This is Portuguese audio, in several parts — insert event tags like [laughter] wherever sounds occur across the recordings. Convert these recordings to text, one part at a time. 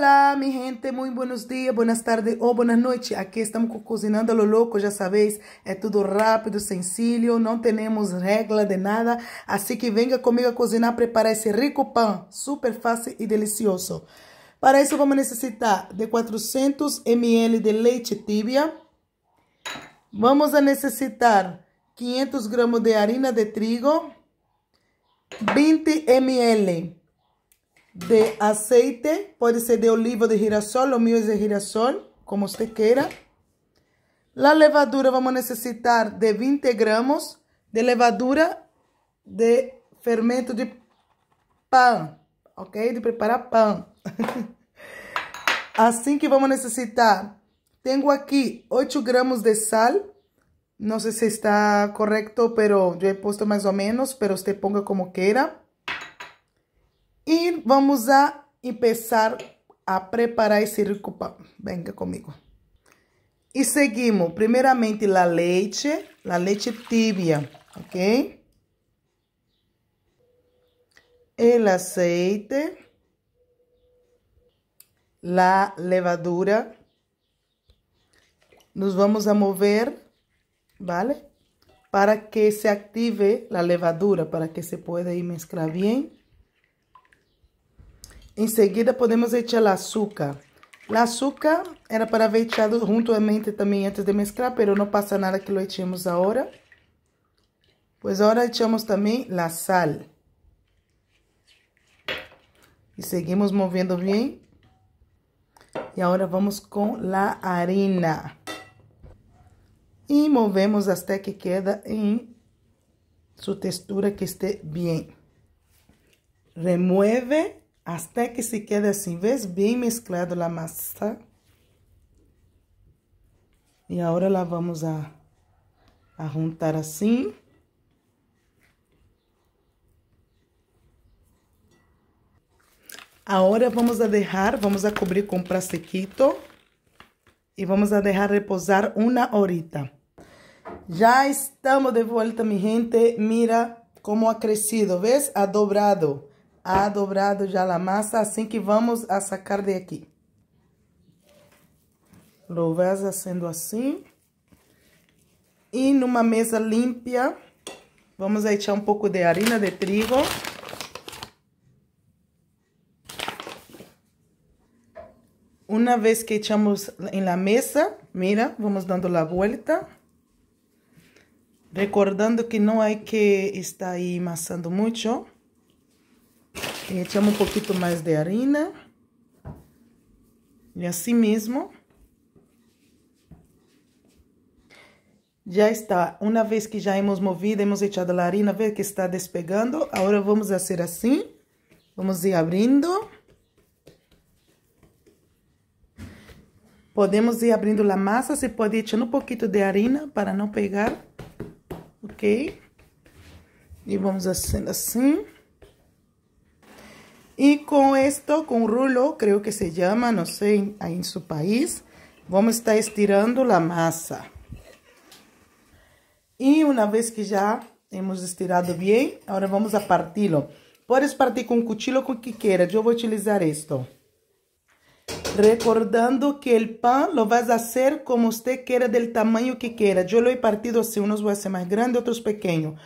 Olá, minha gente, muito buenos dias, buenas tardes ou boa noite. Aqui estamos cozinhando lo louco, já sabéis, é tudo rápido, sencillo, não temos regra de nada. Assim que venha comigo a cozinhar, preparar esse rico pão, super fácil e delicioso. Para isso vamos necessitar de 400 ml de leite tibia. Vamos a necessitar 500 gramas de harina de trigo, 20 ml de aceite, pode ser de oliva de girassol ou milho de girassol, como você queira. a levadura, vamos necessitar de 20 gramas de levadura de fermento de pão, ok? De preparar pão. [laughs] assim que vamos necessitar, tenho aqui 8 gramas de sal, não sei se está correto, pero eu he posto mais ou menos, pero você ponga como queira. E vamos a começar a preparar esse rico pão. Venga comigo. E seguimos, primeiramente, a leite, a leite tibia, ok? El aceite, la levadura. Nos vamos a mover, ¿vale? Para que se active la levadura, para que se pueda ir mezclar bien. Em seguida, podemos echar açúcar. O açúcar era para haber echado juntamente também antes de mesclar, mas não passa nada que lo echemos agora. Pues agora echamos também a sal. E seguimos movendo bem. E agora vamos com a harina. E movemos até que queda em sua textura que esté bem. Remueve até que se quede assim, vês bem mesclado a massa. E agora lá vamos a, a juntar assim. Agora vamos a deixar, vamos a cobrir com plastiquito e vamos a deixar repousar uma horita. Já estamos de volta, mi gente. Mira como ha crescido, ¿ves? Ha dobrado. A dobrado já la massa, assim que vamos a sacar de aqui. Louveza sendo assim. E numa mesa limpa, vamos echar um pouco de harina de trigo. Uma vez que echamos em la mesa, mira, vamos dando la vuelta. Recordando que não é que está aí amassando muito echamos é, un poquito más de harina. Y así assim mismo. Já está, uma vez que já hemos movido, hemos echado a harina, ver que está despegando. Agora vamos fazer assim. Vamos ir abrindo. Podemos ir abrindo a massa, se pode echar um pouquinho de harina para não pegar, ok? E vamos fazendo assim. Y con esto, con rulo, creo que se llama, no sé, ahí en su país, vamos a estar estirando la masa. Y una vez que ya hemos estirado bien, ahora vamos a partirlo. Puedes partir con cuchillo o con que quieras, yo voy a utilizar esto. Recordando que el pan lo vas a hacer como usted quiera, del tamaño que quiera. Yo lo he partido así, unos voy a hacer más grandes, otros pequeños.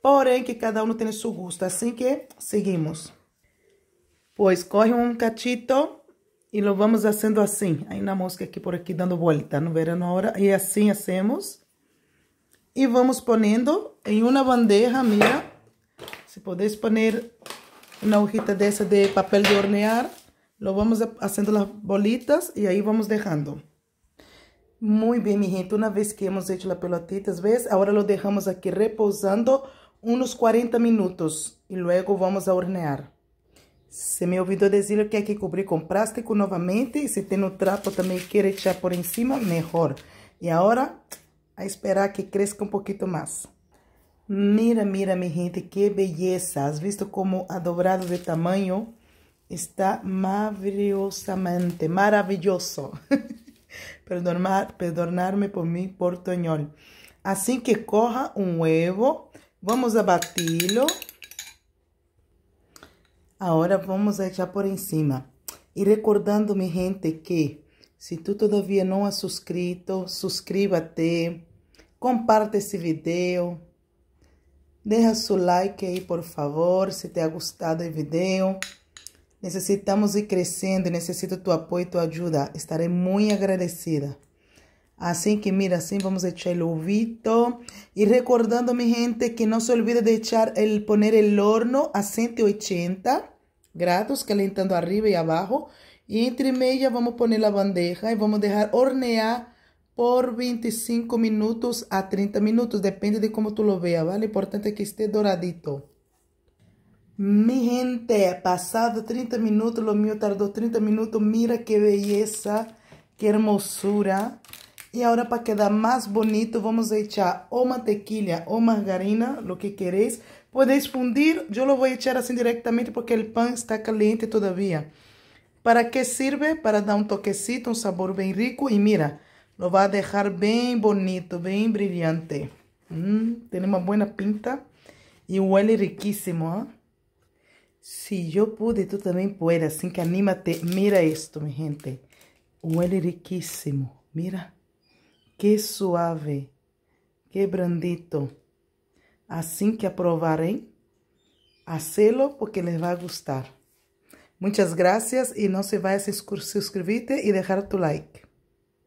Porém, que cada uno tiene su gusto. Así que seguimos. Pois corre um catito e lo vamos fazendo assim. Aí na mosca aqui por aqui dando volta, no verão hora. E assim hacemos. E vamos ponendo em uma bandeja, mira. Se podes poner uma hojita dessa de papel de hornear, lo vamos fazendo as bolitas e aí vamos deixando. Muito bem, minha gente, uma vez que hemos hecho a pelotitas, ¿ves? Agora lo deixamos aqui repousando uns 40 minutos e logo vamos a hornear. Se ouviu ouvido que é que cobrir com plástico novamente. e Se tem no trapo também quer echar por em cima, melhor. E agora, a esperar que cresça um pouquinho mais. Mira, mira, minha gente, que beleza. Has visto como a dobrado de tamanho está maravilhosamente, maravilhoso. [laughs] Perdonar, me por mim, portoñol. Assim que corra um huevo, vamos abatê lo Agora vamos deixar echar por cima E recordando, me gente, que se tu todavia não é subscrito, suscríbete, comparte esse vídeo, deixa seu like aí, por favor, se te ha gostado o vídeo. Necessitamos ir crescendo e necessito tu apoio e tua ajuda. Estarei muito agradecida. Así que mira, así vamos a echar el ovito. Y recordando, mi gente, que no se olvide de echar el poner el horno a 180 grados, calentando arriba y abajo. Y entre media vamos a poner la bandeja y vamos a dejar hornear por 25 minutos a 30 minutos, depende de cómo tú lo veas, ¿vale? Importante que esté doradito. Mi gente, pasado 30 minutos, lo mío tardó 30 minutos, mira qué belleza, qué hermosura. Y ahora para quedar más bonito, vamos a echar o mantequilla o margarina, lo que queréis. Podéis fundir, Yo lo voy a echar así directamente porque el pan está caliente todavía. Para qué sirve? Para dar un toquecito, un sabor bien rico. Y mira, lo va a dejar bien bonito, bien brillante. Mm, tiene una buena pinta Y huele riquísimo. ¿ah? Si yo pude, tú también puedes. Así que anímate. Mira esto, mi gente. Huele riquísimo. Mira. que suave, que brandito. Assim que aprovarem, hacelo porque les vai gostar. gustar. Muchas e não se vayas a suscrever e deixar tu like.